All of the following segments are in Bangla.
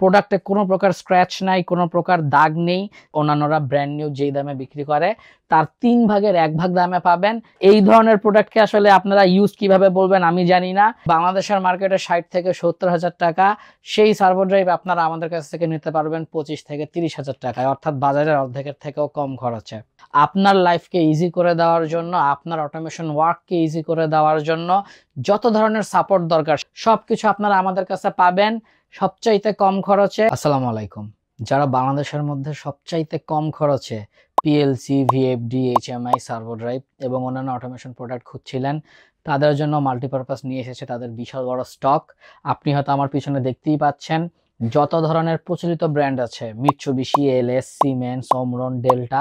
প্রোডাক্টে কোনো প্রকার স্ক্র্যাচ নাই কোনো প্রকার দাগ নেই অন্যান্যরা ব্র্যান্ড নিউ যেই দামে বিক্রি করে তার তিন ভাগের এক ভাগ দামে পাবেন এই ধরনের প্রোডাক্টকে আসলে আপনারা ইউজ কিভাবে বলবেন আমি জানি না বাংলাদেশের মার্কেটে ষাট থেকে সত্তর হাজার টাকা সেই সার্ভো ড্রাইভ আপনারা আমাদের কাছ থেকে নিতে পারবেন পঁচিশ থেকে তিরিশ হাজার টাকায় অর্থাৎ বাজারের অর্ধেকের থেকেও কম খরচে আপনার লাইফকে ইজি করে দেওয়ার জন্য আপনার অটোমেশন ওয়ার্ককে ইজি করে দেওয়ার জন্য যত ধরনের সাপোর্ট দরকার সব কিছু আপনারা আমাদের কাছে পাবেন সবচাইতে কম খরচে আসসালামু আলাইকুম যারা বাংলাদেশের মধ্যে সবচাইতে কম খরচে PLC VFD HMI servo drive এবং অন্যান্য অটোমেশন প্রোডাক্ট খুঁজছিলেন তাদের জন্য মাল্টিপারপাস নিয়ে এসেছে তাদের বিশাল বড় স্টক আপনি হয়তো আমার পিছনে দেখতেই পাচ্ছেন যত ধরনের প্রচলিত ব্র্যান্ড আছে বিশি L S Siemens Omron Delta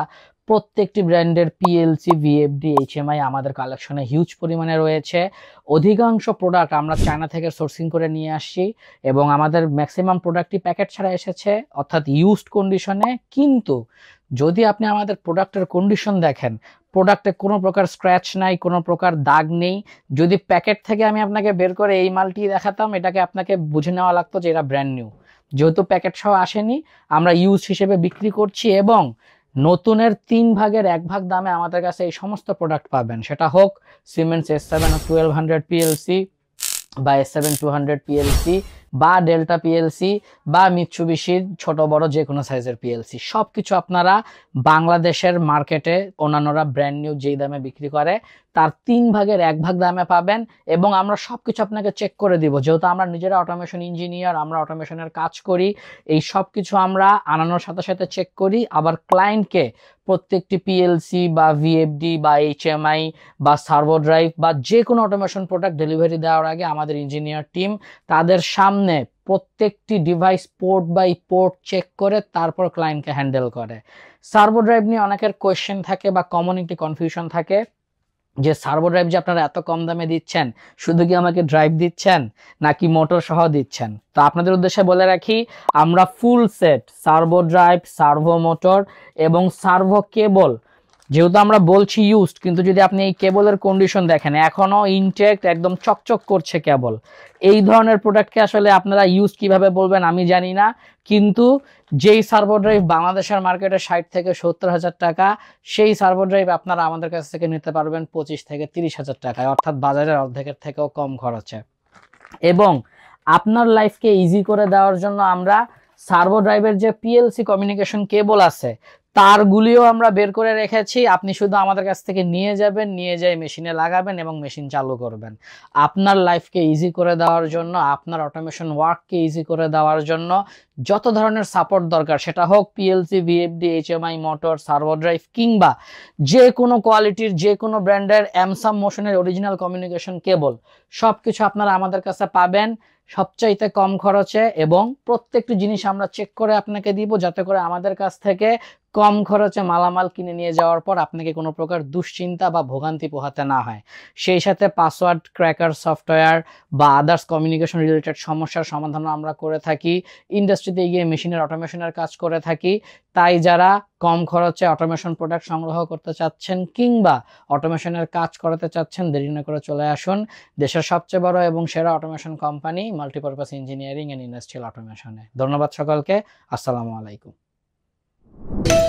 প্রত্যেকটি ব্র্যান্ডের পিএলসি ভিএফডি এইচএমআই আমাদের কালেকশনে হিউজ পরিমাণে রয়েছে অধিকাংশ প্রোডাক্ট আমরা চায়না থেকে সোর্সিং করে নিয়ে আসছি এবং আমাদের ম্যাক্সিমাম প্রোডাক্টটি প্যাকেট ছাড়া এসেছে অর্থাৎ ইউজড কন্ডিশনে কিন্তু যদি আপনি আমাদের প্রোডাক্টের কন্ডিশন দেখেন প্রোডাক্টে কোনো প্রকার স্ক্র্যাচ নাই কোনো প্রকার দাগ নেই যদি প্যাকেট থেকে আমি আপনাকে বের করে এই মালটি দেখাতাম এটাকে আপনাকে বুঝে নেওয়া লাগতো যে এটা ব্র্যান্ড নিউ যেহেতু প্যাকেট সহ আসেনি আমরা ইউজ হিসেবে বিক্রি করছি এবং নতুনের তিন ভাগের এক ভাগ দামে আমাদের কাছে এই সমস্ত প্রোডাক্ট পাবেন সেটা হোক Siemens S seven twelve hundred PLC বা S seven two hundred PLC বা ডেল্টা পিএলসি বা মিৎসুবিশির ছোট বড় যে কোনো সাইজের পিএলসি সব কিছু আপনারা বাংলাদেশের মার্কেটে অন্যান্যরা ব্র্যান্ড নিউ যেই দামে বিক্রি করে তার তিন ভাগের এক ভাগ দামে পাবেন এবং আমরা সব কিছু আপনাকে চেক করে দিব যেহেতু আমরা নিজেরা অটোমেশন ইঞ্জিনিয়ার আমরা অটোমেশনের কাজ করি এই সব কিছু আমরা আনানোর সাথে সাথে চেক করি আবার ক্লায়েন্টকে প্রত্যেকটি পিএলসি বা ভিএফডি বা এইচএমআই বা সার্ভো ড্রাইভ বা যে কোনো অটোমেশন প্রোডাক্ট ডেলিভারি দেওয়ার আগে আমাদের ইঞ্জিনিয়ার টিম তাদের সামনে প্রত্যেকটি device port by port check করে তারপর ক্লায়েন্টকে হ্যান্ডেল করে সার্ভো ড্রাইভ নিয়ে অনেকের কোয়েশ্চেন থাকে বা কমন একটি কনফিউশন থাকে যে সার্ভো ড্রাইভ যে আপনারা এত কম দামে দিচ্ছেন শুধু কি আমাকে ড্রাইভ দিচ্ছেন নাকি মোটর সহ দিচ্ছেন তো আপনাদের উদ্দেশ্যে বলে রাখি আমরা full set servo drive servo motor এবং সার্ভো কেবল যেহেতু আমরা বলছি ইউজড কিন্তু যদি আপনি এই কেবলের কন্ডিশন দেখেন এখনও ইনটেক্ট একদম চকচক করছে কেবল এই ধরনের প্রোডাক্টকে আসলে আপনারা ইউজ কিভাবে বলবেন আমি জানি না কিন্তু যেই সার্ভো ড্রাইভ বাংলাদেশের মার্কেটে ষাট থেকে সত্তর হাজার টাকা সেই সার্ভো ড্রাইভ আপনারা আমাদের কাছ থেকে নিতে পারবেন পঁচিশ থেকে তিরিশ হাজার টাকায় অর্থাৎ বাজারের অর্ধেকের থেকেও কম খরচে এবং আপনার লাইফকে ইজি করে দেওয়ার জন্য আমরা সার্ভো ড্রাইভের যে পিএলসি কমিউনিকেশন কেবল আছে তারগুলিও আমরা বের করে রেখেছি আপনি শুধু আমাদের কাছ থেকে নিয়ে যাবেন নিয়ে যাই মেশিনে লাগাবেন এবং মেশিন চালু করবেন আপনার লাইফকে ইজি করে দেওয়ার জন্য আপনার অটোমেশন ওয়ার্ককে ইজি করে দেওয়ার জন্য যত ধরনের সাপোর্ট দরকার সেটা হোক PLC VFD HMI motor servo drive কিংবা যে কোনো কোয়ালিটির যে কোনো ব্র্যান্ডের অ্যামসাম মোশনের অরিজিনাল কমিউনিকেশন কেবল সব কিছু আপনারা আমাদের কাছে পাবেন সবচাইতে কম খরচে এবং প্রত্যেকটি জিনিস আমরা চেক করে আপনাকে দিব যাতে করে আমাদের কাছ থেকে কম খরচে মালামাল কিনে নিয়ে যাওয়ার পর আপনাকে কোনো প্রকার দুশ্চিন্তা বা ভোগান্তি পোহাতে না হয় সেই সাথে পাসওয়ার্ড ক্র্যাকার সফটওয়্যার বা আদার্স কমিউনিকেশন রিলেটেড সমস্যার সমাধানও আমরা করে থাকি ইন্ডাস্ট্রিতে গিয়ে মেশিনের অটোমেশনের কাজ করে থাকি তাই যারা কম খরচে অটোমেশন প্রোডাক্ট সংগ্রহ করতে চাচ্ছেন কিংবা অটোমেশনের কাজ করাতে চাচ্ছেন দেরি না করে চলে আসুন দেশের সবচেয়ে বড় এবং সেরা automation company multipurpose engineering and industrial অটোমেশনে ধন্যবাদ সকলকে আসসালামু আলাইকুম thank you